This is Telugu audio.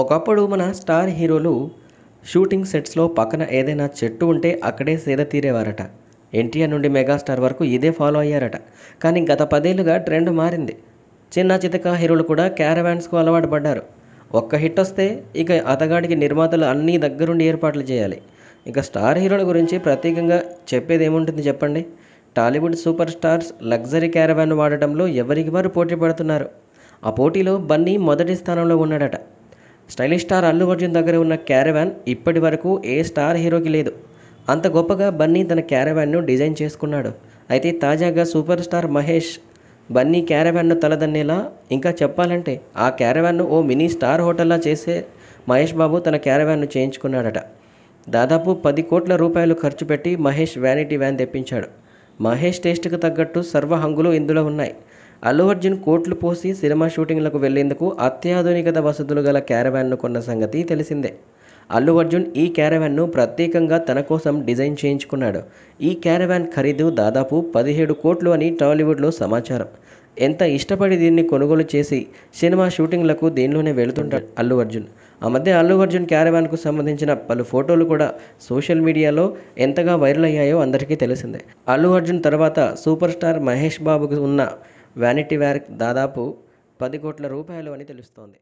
ఒకప్పుడు మన స్టార్ హీరోలు షూటింగ్ సెట్స్లో పక్కన ఏదైనా చెట్టు ఉంటే అక్కడే సేద తీరేవారట ఎన్టీఆర్ నుండి మెగాస్టార్ వరకు ఇదే ఫాలో అయ్యారట కానీ గత పదేళ్లుగా ట్రెండ్ మారింది చిన్న చితక హీరోలు కూడా క్యారవాన్స్కు అలవాటు పడ్డారు ఒక్క హిట్ వస్తే ఇక అతగాడికి నిర్మాతలు అన్నీ దగ్గరుండి ఏర్పాట్లు చేయాలి ఇక స్టార్ హీరోల గురించి ప్రత్యేకంగా చెప్పేది ఏముంటుంది చెప్పండి Tollywood super stars luxury caravan వాడటంలో ఎవరికి వారు పోటీ పడుతున్నారు ఆ పోటీలో బన్నీ మొదటి స్థానంలో ఉన్నాడట స్టైలిష్ స్టార్ అల్లు అర్జున్ దగ్గర ఉన్న క్యారవాన్ ఇప్పటి వరకు ఏ స్టార్ హీరోకి లేదు అంత గొప్పగా బన్నీ తన క్యారవాన్ను డిజైన్ చేసుకున్నాడు అయితే తాజాగా సూపర్ స్టార్ మహేష్ బన్నీ క్యారవాన్ను తలదన్నేలా ఇంకా చెప్పాలంటే ఆ క్యారవాన్ను ఓ మినీ స్టార్ హోటల్లా చేసే మహేష్ బాబు తన క్యారవాన్ను చేయించుకున్నాడట దాదాపు పది కోట్ల రూపాయలు ఖర్చు పెట్టి మహేష్ వ్యానిటీ వ్యాన్ తెప్పించాడు మహేష్ టేస్ట్కి తగ్గట్టు సర్వ హంగులు ఇందులో ఉన్నాయి అల్లు అర్జున్ కోట్లు పోసి సినిమా షూటింగ్లకు వెళ్లేందుకు అత్యాధునికత వసతులు గల క్యారవాన్ను కొన్న సంగతి తెలిసిందే అల్లు అర్జున్ ఈ క్యారవాన్ను ప్రత్యేకంగా తన కోసం డిజైన్ చేయించుకున్నాడు ఈ క్యారవాన్ ఖరీదు దాదాపు పదిహేడు కోట్లు అని టాలీవుడ్లో సమాచారం ఎంత ఇష్టపడి దీన్ని కొనుగోలు చేసి సినిమా షూటింగ్లకు దీనిలోనే వెళుతుంటాడు అల్లు అర్జున్ ఆ మధ్య అల్లు అర్జున్ క్యారవాన్కు సంబంధించిన పలు ఫోటోలు కూడా సోషల్ మీడియాలో ఎంతగా వైరల్ అయ్యాయో అందరికీ తెలిసిందే అల్లు అర్జున్ తర్వాత సూపర్ స్టార్ మహేష్ బాబుకు ఉన్న వ్యానిటీ వ్యార్క్ దాదాపు పది కోట్ల రూపాయలు అని తెలుస్తోంది